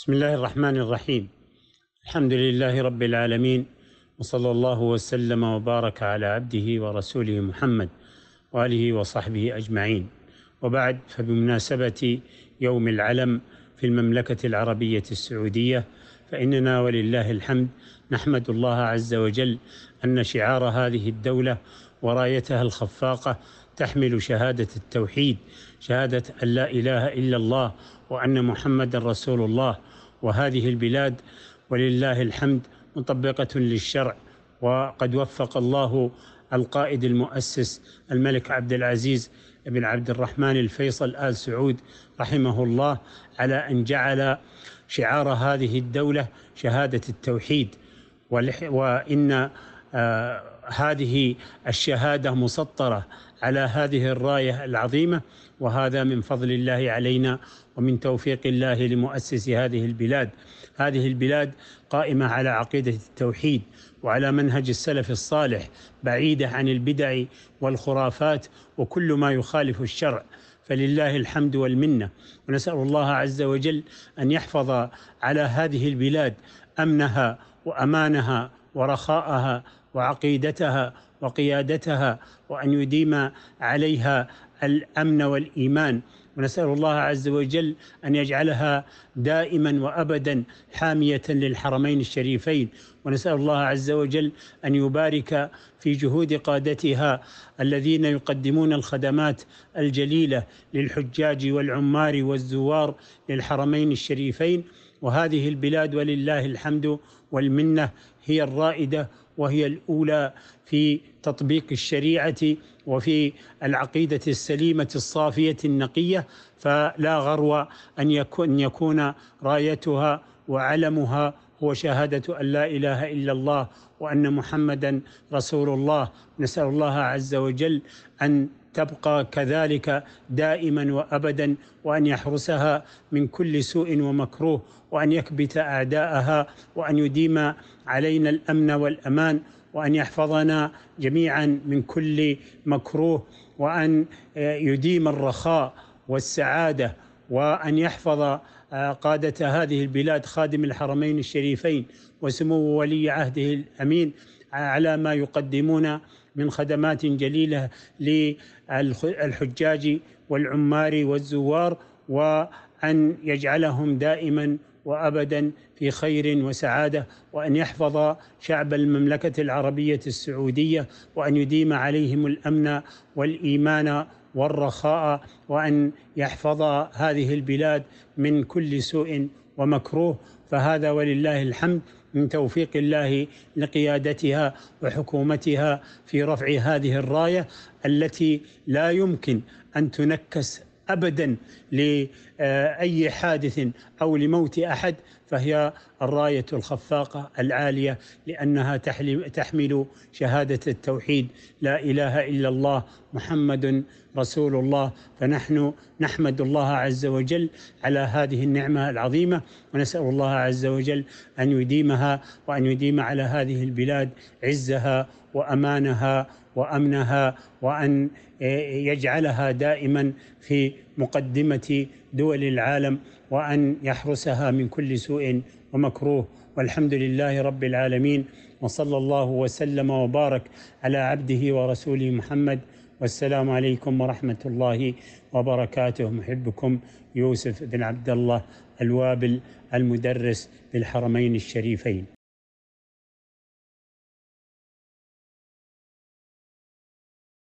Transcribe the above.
بسم الله الرحمن الرحيم الحمد لله رب العالمين وصلى الله وسلم وبارك على عبده ورسوله محمد واله وصحبه اجمعين وبعد فبمناسبه يوم العلم في المملكه العربيه السعوديه فاننا ولله الحمد نحمد الله عز وجل ان شعار هذه الدوله ورايتها الخفاقة تحمل شهادة التوحيد شهادة أن لا إله إلا الله وأن محمد رسول الله وهذه البلاد ولله الحمد مطبقة للشرع وقد وفق الله القائد المؤسس الملك عبد العزيز بن عبد الرحمن الفيصل آل سعود رحمه الله على أن جعل شعار هذه الدولة شهادة التوحيد وإن آه، هذه الشهادة مسطرة على هذه الراية العظيمة وهذا من فضل الله علينا ومن توفيق الله لمؤسس هذه البلاد هذه البلاد قائمة على عقيدة التوحيد وعلى منهج السلف الصالح بعيدة عن البدع والخرافات وكل ما يخالف الشرع فلله الحمد والمنة ونسأل الله عز وجل أن يحفظ على هذه البلاد أمنها وأمانها ورخاءها وعقيدتها وقيادتها وأن يديم عليها الأمن والإيمان ونسأل الله عز وجل أن يجعلها دائما وأبدا حامية للحرمين الشريفين ونسأل الله عز وجل أن يبارك في جهود قادتها الذين يقدمون الخدمات الجليلة للحجاج والعمار والزوار للحرمين الشريفين وهذه البلاد ولله الحمد والمنه هي الرائده وهي الاولى في تطبيق الشريعه وفي العقيده السليمه الصافيه النقيه فلا غرو ان يكون يكون رايتها وعلمها هو شهادة أن لا إله إلا الله وأن محمدا رسول الله نسأل الله عز وجل أن تبقى كذلك دائما وابدا وان يحرسها من كل سوء ومكروه وان يكبت اعداءها وان يديم علينا الامن والامان وان يحفظنا جميعا من كل مكروه وان يديم الرخاء والسعاده وان يحفظ قاده هذه البلاد خادم الحرمين الشريفين وسمو ولي عهده الامين على ما يقدمون من خدمات جليلة للحجاج والعمار والزوار وأن يجعلهم دائما وابدا في خير وسعاده وان يحفظ شعب المملكه العربيه السعوديه وان يديم عليهم الامن والايمان والرخاء وأن يحفظ هذه البلاد من كل سوء ومكروه فهذا ولله الحمد من توفيق الله لقيادتها وحكومتها في رفع هذه الرايه التي لا يمكن ان تنكس ابدا لاي حادث او لموت احد فهي الرايه الخفاقه العاليه لانها تحمل شهاده التوحيد لا اله الا الله محمد رسول الله فنحن نحمد الله عز وجل على هذه النعمه العظيمه ونسال الله عز وجل ان يديمها وان يديم على هذه البلاد عزها وامانها وامنها وان آه، يجعلها دائما في مقدمه دول العالم وان يحرسها من كل سوء ومكروه والحمد لله رب العالمين وصلى الله وسلم وبارك على عبده ورسوله محمد والسلام عليكم ورحمه الله وبركاته محبكم يوسف بن عبد الله الوابل المدرس بالحرمين الشريفين